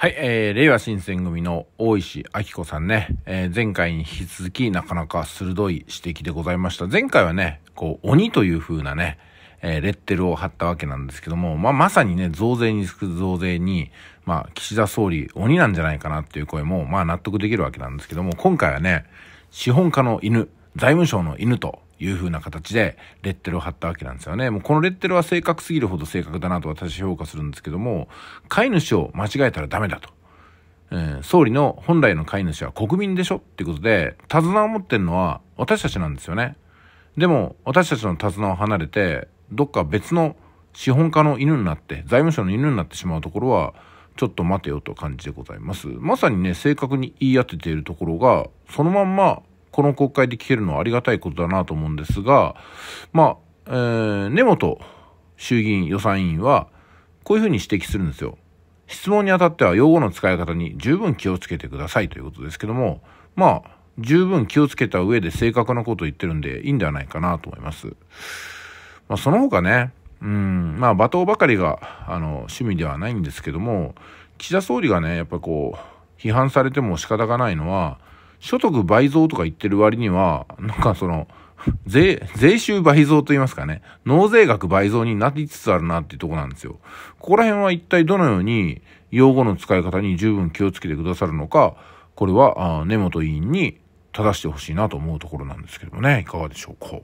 はい、えー、令和新選組の大石明子さんね、えー、前回に引き続きなかなか鋭い指摘でございました。前回はね、こう、鬼という風なね、えー、レッテルを貼ったわけなんですけども、まあ、まさにね、増税につく増税に、まあ、岸田総理、鬼なんじゃないかなっていう声も、まあ、納得できるわけなんですけども、今回はね、資本家の犬、財務省の犬と、いう風な形でレッテルを貼ったわけなんですよね。もうこのレッテルは正確すぎるほど正確だなと私評価するんですけども、飼い主を間違えたらダメだと。えー、総理の本来の飼い主は国民でしょっていうことで、手綱を持ってるのは私たちなんですよね。でも私たちの手綱を離れて、どっか別の資本家の犬になって、財務省の犬になってしまうところは、ちょっと待てよと感じでございます。まさにね、正確に言い当てているところが、そのまんまこの国会で聞けるのはありがたいことだなと思うんですが、まあ、えー、根本衆議院予算委員は、こういうふうに指摘するんですよ。質問にあたっては用語の使い方に十分気をつけてくださいということですけども、まあ、十分気をつけた上で正確なことを言ってるんでいいんではないかなと思います。まあ、その他ね、うん、まあ、罵倒ばかりが、あの、趣味ではないんですけども、岸田総理がね、やっぱこう、批判されても仕方がないのは、所得倍増とか言ってる割には、なんかその、税、税収倍増と言いますかね、納税額倍増になりつつあるなっていうとこなんですよ。ここら辺は一体どのように用語の使い方に十分気をつけてくださるのか、これは根本委員に正してほしいなと思うところなんですけどもね、いかがでしょうか。